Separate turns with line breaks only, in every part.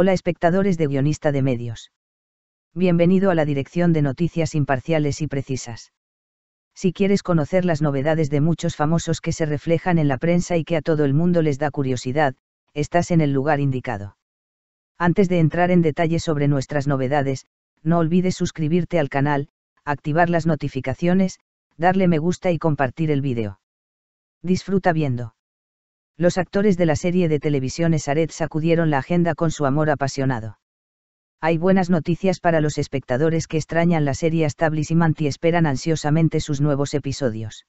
Hola espectadores de Guionista de Medios. Bienvenido a la dirección de noticias imparciales y precisas. Si quieres conocer las novedades de muchos famosos que se reflejan en la prensa y que a todo el mundo les da curiosidad, estás en el lugar indicado. Antes de entrar en detalle sobre nuestras novedades, no olvides suscribirte al canal, activar las notificaciones, darle me gusta y compartir el vídeo. Disfruta viendo los actores de la serie de televisión Esaret sacudieron la agenda con su amor apasionado. Hay buenas noticias para los espectadores que extrañan la serie Establishment y esperan ansiosamente sus nuevos episodios.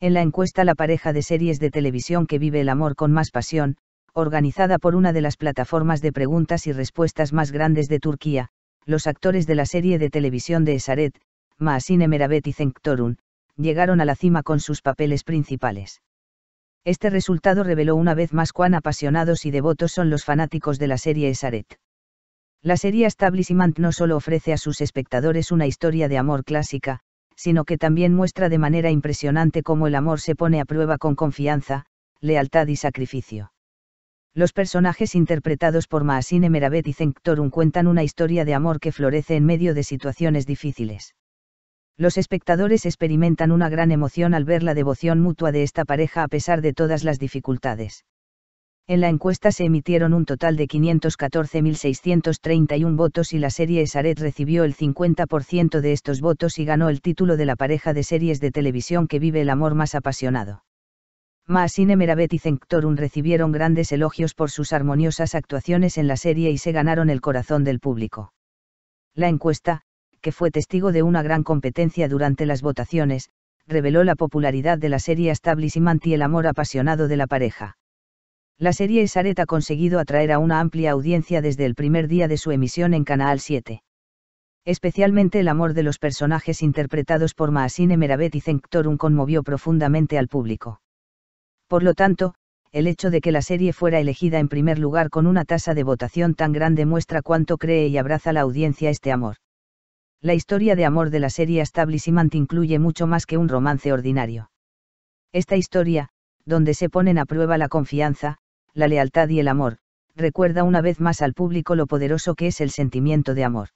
En la encuesta La pareja de series de televisión que vive el amor con más pasión, organizada por una de las plataformas de preguntas y respuestas más grandes de Turquía, los actores de la serie de televisión de Esaret, Maasine Meravet y Zenktorun, llegaron a la cima con sus papeles principales. Este resultado reveló una vez más cuán apasionados y devotos son los fanáticos de la serie Esaret. La serie Establishment no solo ofrece a sus espectadores una historia de amor clásica, sino que también muestra de manera impresionante cómo el amor se pone a prueba con confianza, lealtad y sacrificio. Los personajes interpretados por Maasine Meravet y Torun cuentan una historia de amor que florece en medio de situaciones difíciles. Los espectadores experimentan una gran emoción al ver la devoción mutua de esta pareja a pesar de todas las dificultades. En la encuesta se emitieron un total de 514.631 votos y la serie Esaret recibió el 50% de estos votos y ganó el título de la pareja de series de televisión que vive el amor más apasionado. Maasine Meravet y Zenctorun recibieron grandes elogios por sus armoniosas actuaciones en la serie y se ganaron el corazón del público. La encuesta, que fue testigo de una gran competencia durante las votaciones, reveló la popularidad de la serie Establishment y el amor apasionado de la pareja. La serie Isaret ha conseguido atraer a una amplia audiencia desde el primer día de su emisión en Canal 7. Especialmente el amor de los personajes interpretados por Maasine Meravet y Zenctorun conmovió profundamente al público. Por lo tanto, el hecho de que la serie fuera elegida en primer lugar con una tasa de votación tan grande muestra cuánto cree y abraza la audiencia este amor la historia de amor de la serie Establishment incluye mucho más que un romance ordinario. Esta historia, donde se ponen a prueba la confianza, la lealtad y el amor, recuerda una vez más al público lo poderoso que es el sentimiento de amor.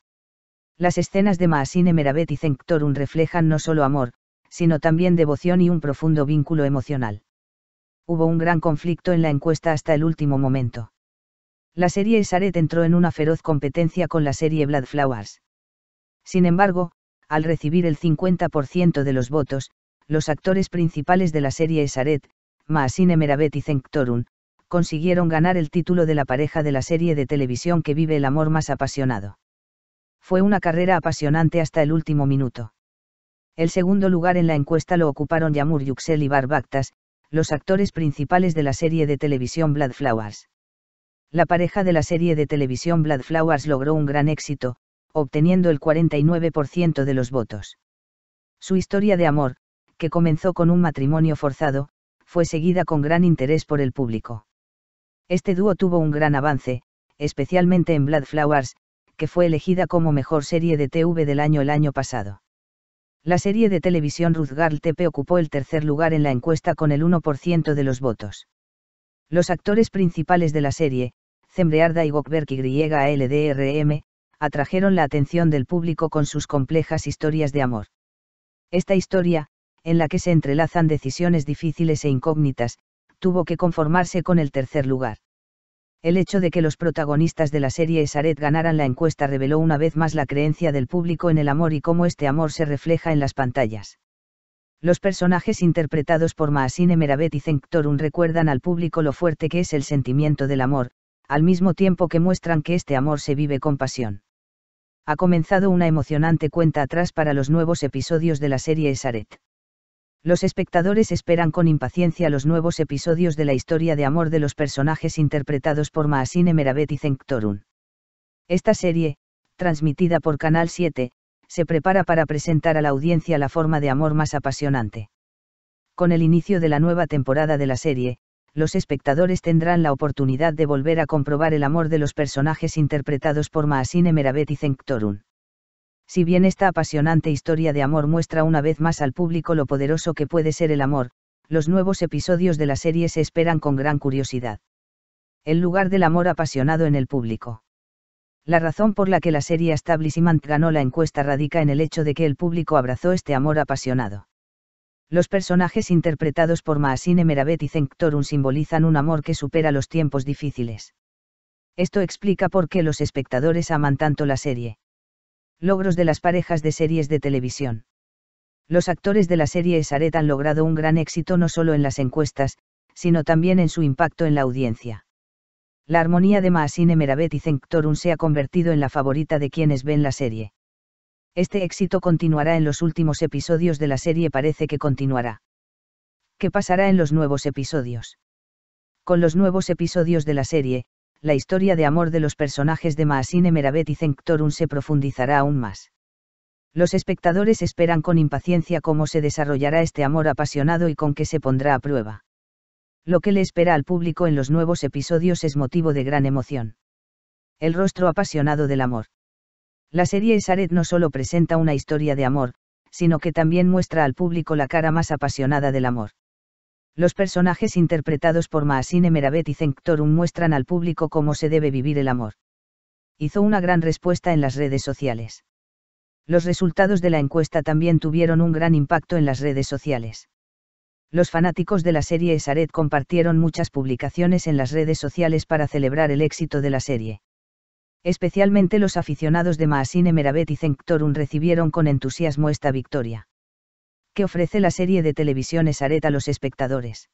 Las escenas de Maasine Meravet y Zenctorun reflejan no solo amor, sino también devoción y un profundo vínculo emocional. Hubo un gran conflicto en la encuesta hasta el último momento. La serie Isaret entró en una feroz competencia con la serie Bloodflowers. Sin embargo, al recibir el 50% de los votos, los actores principales de la serie Esaret, Maasine Meravet y consiguieron ganar el título de la pareja de la serie de televisión que vive el amor más apasionado. Fue una carrera apasionante hasta el último minuto. El segundo lugar en la encuesta lo ocuparon Yamur Yuxel y Barbactas, los actores principales de la serie de televisión Bloodflowers. La pareja de la serie de televisión Bloodflowers logró un gran éxito, obteniendo el 49% de los votos. Su historia de amor, que comenzó con un matrimonio forzado, fue seguida con gran interés por el público. Este dúo tuvo un gran avance, especialmente en Blood Flowers, que fue elegida como mejor serie de TV del año el año pasado. La serie de televisión Ruzgar Tepe ocupó el tercer lugar en la encuesta con el 1% de los votos. Los actores principales de la serie, Zembrearda y y Griega atrajeron la atención del público con sus complejas historias de amor. Esta historia, en la que se entrelazan decisiones difíciles e incógnitas, tuvo que conformarse con el tercer lugar. El hecho de que los protagonistas de la serie Esaret ganaran la encuesta reveló una vez más la creencia del público en el amor y cómo este amor se refleja en las pantallas. Los personajes interpretados por Maasine Meravet y un recuerdan al público lo fuerte que es el sentimiento del amor, al mismo tiempo que muestran que este amor se vive con pasión. Ha comenzado una emocionante cuenta atrás para los nuevos episodios de la serie Esaret. Los espectadores esperan con impaciencia los nuevos episodios de la historia de amor de los personajes interpretados por Maasine Meravet y Esta serie, transmitida por Canal 7, se prepara para presentar a la audiencia la forma de amor más apasionante. Con el inicio de la nueva temporada de la serie, los espectadores tendrán la oportunidad de volver a comprobar el amor de los personajes interpretados por Maasine Meravet y Zenktorun. Si bien esta apasionante historia de amor muestra una vez más al público lo poderoso que puede ser el amor, los nuevos episodios de la serie se esperan con gran curiosidad. El lugar del amor apasionado en el público. La razón por la que la serie Establishment ganó la encuesta radica en el hecho de que el público abrazó este amor apasionado. Los personajes interpretados por Maasine Meravet y Torun simbolizan un amor que supera los tiempos difíciles. Esto explica por qué los espectadores aman tanto la serie. Logros de las parejas de series de televisión. Los actores de la serie Esaret han logrado un gran éxito no solo en las encuestas, sino también en su impacto en la audiencia. La armonía de Maasine Meravet y Torun se ha convertido en la favorita de quienes ven la serie. Este éxito continuará en los últimos episodios de la serie parece que continuará. ¿Qué pasará en los nuevos episodios? Con los nuevos episodios de la serie, la historia de amor de los personajes de Maasine Meravet y Zenktorun se profundizará aún más. Los espectadores esperan con impaciencia cómo se desarrollará este amor apasionado y con qué se pondrá a prueba. Lo que le espera al público en los nuevos episodios es motivo de gran emoción. El rostro apasionado del amor. La serie Esaret no solo presenta una historia de amor, sino que también muestra al público la cara más apasionada del amor. Los personajes interpretados por Maasine Meravet y Zenctorum muestran al público cómo se debe vivir el amor. Hizo una gran respuesta en las redes sociales. Los resultados de la encuesta también tuvieron un gran impacto en las redes sociales. Los fanáticos de la serie Esaret compartieron muchas publicaciones en las redes sociales para celebrar el éxito de la serie especialmente los aficionados de Maasine Meravet y Zenktorun recibieron con entusiasmo esta victoria. ¿Qué ofrece la serie de televisiones Aret a los espectadores?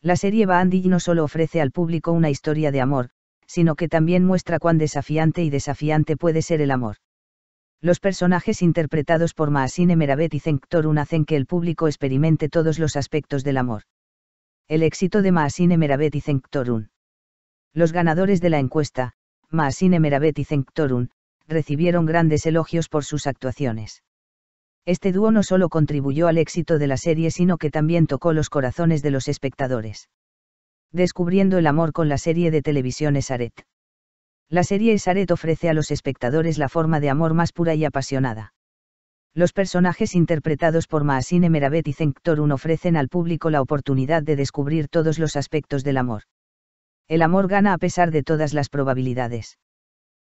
La serie Baandij no solo ofrece al público una historia de amor, sino que también muestra cuán desafiante y desafiante puede ser el amor. Los personajes interpretados por Maasine Meravet y Zenktorun hacen que el público experimente todos los aspectos del amor. El éxito de Maasine Meravet y Zenktorun. Los ganadores de la encuesta, Maasine y Zengtorun recibieron grandes elogios por sus actuaciones. Este dúo no solo contribuyó al éxito de la serie, sino que también tocó los corazones de los espectadores. Descubriendo el amor con la serie de televisión Esaret. La serie Esaret ofrece a los espectadores la forma de amor más pura y apasionada. Los personajes interpretados por Maasine Meravet y Zenktorun ofrecen al público la oportunidad de descubrir todos los aspectos del amor. El amor gana a pesar de todas las probabilidades.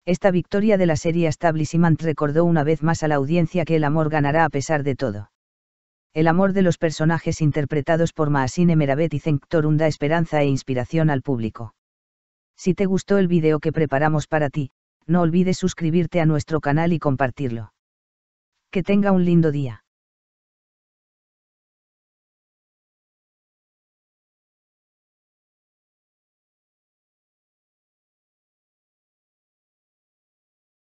Esta victoria de la serie Establishment recordó una vez más a la audiencia que el amor ganará a pesar de todo. El amor de los personajes interpretados por Maasine Meravet y Cenk Torun da esperanza e inspiración al público. Si te gustó el video que preparamos para ti, no olvides suscribirte a nuestro canal y compartirlo. Que tenga un lindo día.